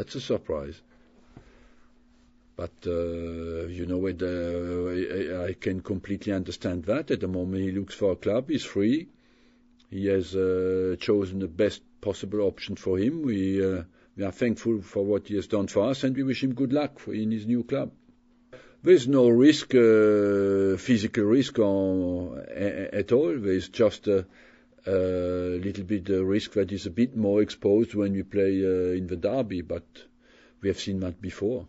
That's a surprise. But uh, you know, uh, I can completely understand that. At the moment, he looks for a club. He's free. He has uh, chosen the best possible option for him. We are thankful for what he has done for us, and we wish him good luck in his new club. There's no risk, physical risk at all. There's just a little bit the risk that is a bit more exposed when we play uh, in the derby, but we have seen that before.